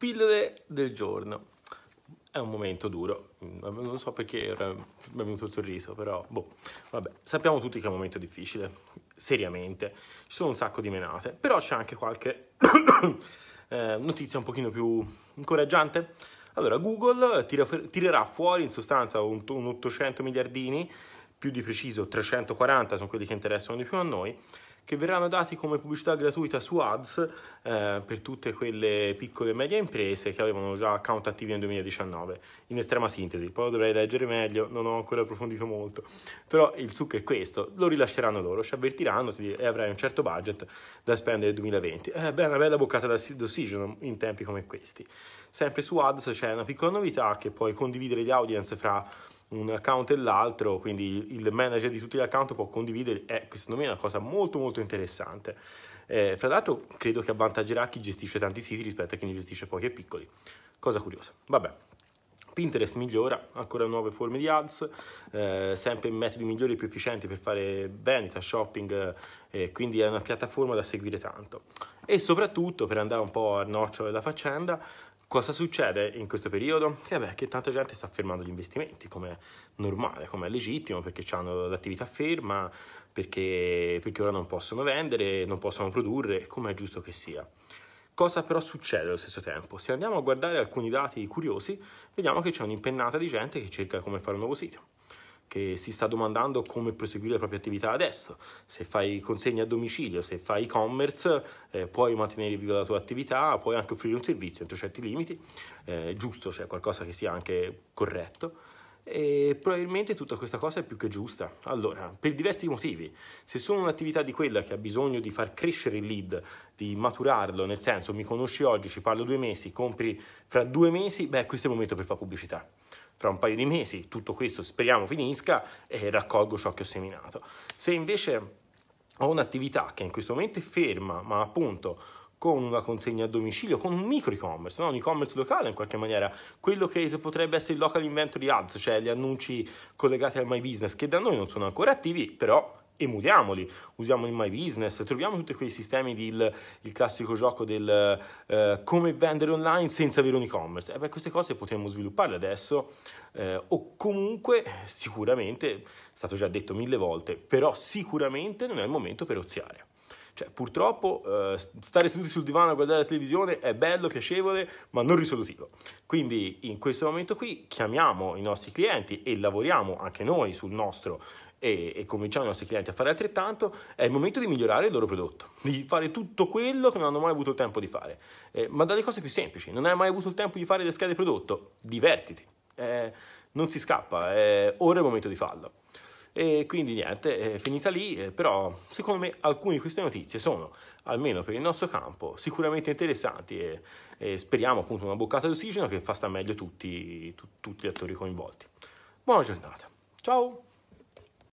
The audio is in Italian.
pillole del giorno. È un momento duro, non so perché mi è venuto il sorriso, però boh, vabbè, sappiamo tutti che è un momento difficile, seriamente, ci sono un sacco di menate, però c'è anche qualche eh, notizia un pochino più incoraggiante. Allora, Google tira, tirerà fuori in sostanza un, un 800 miliardini, più di preciso 340 sono quelli che interessano di più a noi, che verranno dati come pubblicità gratuita su ads eh, per tutte quelle piccole e medie imprese che avevano già account attivi nel 2019. In estrema sintesi, poi dovrei leggere meglio, non ho ancora approfondito molto, però il succo è questo, lo rilasceranno loro, ci avvertiranno e avrai un certo budget da spendere nel 2020. Eh, beh, una bella boccata d'ossigeno in tempi come questi. Sempre su ads c'è una piccola novità che puoi condividere gli audience fra un account e l'altro, quindi il manager di tutti gli account può condividere, è eh, secondo me una cosa molto molto interessante. Eh, fra l'altro credo che avvantaggerà chi gestisce tanti siti rispetto a chi ne gestisce pochi e piccoli, cosa curiosa. Vabbè. Pinterest migliora, ancora nuove forme di ads, eh, sempre metodi migliori e più efficienti per fare vendita, shopping, eh, quindi è una piattaforma da seguire tanto. E soprattutto, per andare un po' al nocciolo della faccenda, cosa succede in questo periodo? Che, beh, che tanta gente sta fermando gli investimenti, come è normale, come è legittimo, perché hanno l'attività ferma, perché, perché ora non possono vendere, non possono produrre, come è giusto che sia. Cosa però succede allo stesso tempo? Se andiamo a guardare alcuni dati curiosi, vediamo che c'è un'impennata di gente che cerca come fare un nuovo sito che si sta domandando come proseguire la propria attività adesso. Se fai consegne a domicilio, se fai e-commerce, eh, puoi mantenere viva la tua attività, puoi anche offrire un servizio entro certi limiti, eh, giusto, cioè qualcosa che sia anche corretto. E probabilmente tutta questa cosa è più che giusta. Allora, per diversi motivi. Se sono un'attività di quella che ha bisogno di far crescere il lead, di maturarlo, nel senso mi conosci oggi, ci parlo due mesi, compri fra due mesi, beh, questo è il momento per fare pubblicità. Fra un paio di mesi tutto questo speriamo finisca e raccolgo ciò che ho seminato. Se invece ho un'attività che in questo momento è ferma, ma appunto con una consegna a domicilio, con un micro e-commerce, no? un e-commerce locale in qualche maniera, quello che potrebbe essere il local inventory ads, cioè gli annunci collegati al My Business, che da noi non sono ancora attivi, però emuliamoli, usiamo il My Business, troviamo tutti quei sistemi del classico gioco del eh, come vendere online senza avere un e-commerce. E beh, queste cose potremmo svilupparle adesso eh, o comunque sicuramente, è stato già detto mille volte, però sicuramente non è il momento per oziare. Cioè, purtroppo eh, stare seduti sul divano a guardare la televisione è bello, piacevole, ma non risolutivo. Quindi in questo momento qui chiamiamo i nostri clienti e lavoriamo anche noi sul nostro e, e, cominciamo i nostri clienti a fare altrettanto, è il momento di migliorare il loro prodotto, di fare tutto quello che non hanno mai avuto il tempo di fare. Eh, ma dalle cose più semplici, non hai mai avuto il tempo di fare le schede prodotto, divertiti, eh, non si scappa, eh, ora è il momento di farlo. E quindi niente, è finita lì, eh, però secondo me alcune di queste notizie sono, almeno per il nostro campo, sicuramente interessanti e, e speriamo appunto una boccata d'ossigeno che fa sta meglio tutti, tu, tutti gli attori coinvolti. Buona giornata, ciao!